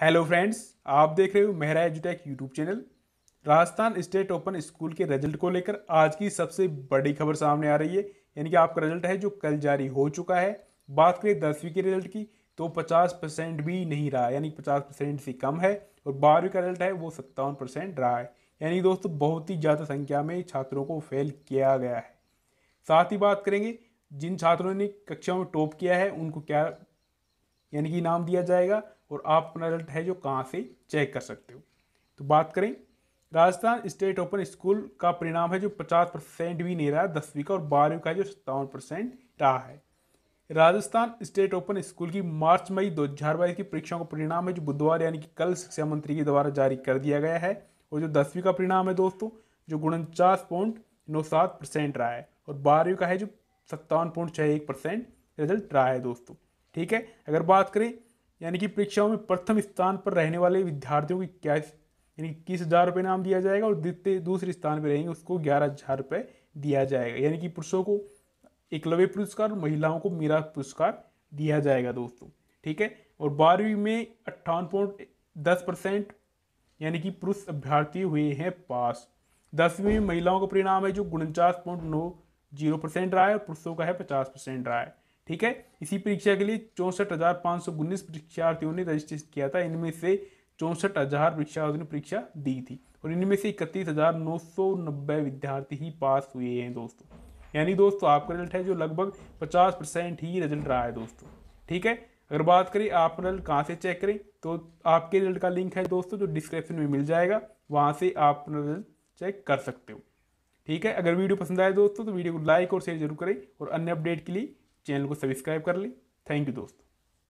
hello friends आप देख रहे हो मेहरा एजुटेक YouTube channel Rajasthan state open school के रिजल्ट को लेकर आज की सबसे बड़ी खबर सामने आ रही है यानी कि आपका रिजल्ट है जो कल जारी हो चुका है बात करें दसवीं के रिजल्ट की तो पचास परसेंट भी नहीं रहा यानी पचास परसेंट से कम है और बारहवीं का रिजल्ट है वो सत्तावन परसेंट रहा है यानी दोस्तों बहुत ही ज़्यादा संख्या में छात्रों को फेल किया गया है साथ ही बात करेंगे जिन छात्रों ने कक्षाओं में टॉप किया है उनको क्या यानी कि इनाम दिया जाएगा और आप अपना रिजल्ट है जो कहाँ से चेक कर सकते हो तो बात करें राजस्थान स्टेट ओपन स्कूल का परिणाम है जो 50 परसेंट भी नहीं रहा है दसवीं का और बारहवीं का जो सत्तावन परसेंट रहा है राजस्थान स्टेट ओपन स्कूल की मार्च मई दो की परीक्षाओं का परिणाम है जो बुधवार यानी कि कल शिक्षा मंत्री के द्वारा जारी कर दिया गया है और जो दसवीं का परिणाम है दोस्तों जो उनचास पॉइंट नौ सात परसेंट रहा है और बारहवीं का है जो सत्तावन पॉइंट छः एक परसेंट रिजल्ट रहा है दोस्तों ठीक है अगर बात करें यानी कि परीक्षाओं में प्रथम स्थान पर रहने वाले विद्यार्थियों की क्या यानी इक्कीस हज़ार रुपये नाम दिया जाएगा और द्वितीय दूसरे स्थान पर रहेंगे उसको ग्यारह हज़ार रुपये दिया जाएगा यानी कि पुरुषों को एकलव्य पुरस्कार और महिलाओं को मीरा पुरस्कार दिया जाएगा दोस्तों ठीक है और बारहवीं में अट्ठावन पॉइंट दस परसेंट यानी कि पुरुष अभ्यर्थी हुए हैं पास दसवीं में महिलाओं का परिणाम है जो उनचास पॉइंट नौ जीरो परसेंट रहा है और पुरुषों का है पचास परसेंट रहा है ठीक है इसी परीक्षा के लिए चौंसठ हज़ार पाँच सौ उन्नीस परीक्षार्थियों ने रजिस्ट्रेशन किया था इनमें से चौंसठ हज़ार परीक्षार्थियों ने परीक्षा दी थी और इनमें से इकतीस हज़ार नौ सौ नब्बे विद्यार्थी ही पास हुए हैं दोस्तों यानी दोस्तों आपका रिजल्ट है जो लगभग पचास परसेंट ही रिजल्ट रहा है दोस्तों ठीक है अगर बात करें आप रिजल्ट कहाँ से चेक करें तो आपके रिजल्ट का लिंक है दोस्तों जो डिस्क्रिप्शन में मिल जाएगा वहाँ से आप रिजल्ट चेक कर सकते हो ठीक है अगर वीडियो पसंद आए दोस्तों तो वीडियो को लाइक और शेयर जरूर करें और अन्य अपडेट के लिए चैनल को सब्सक्राइब कर लें थैंक यू दोस्तों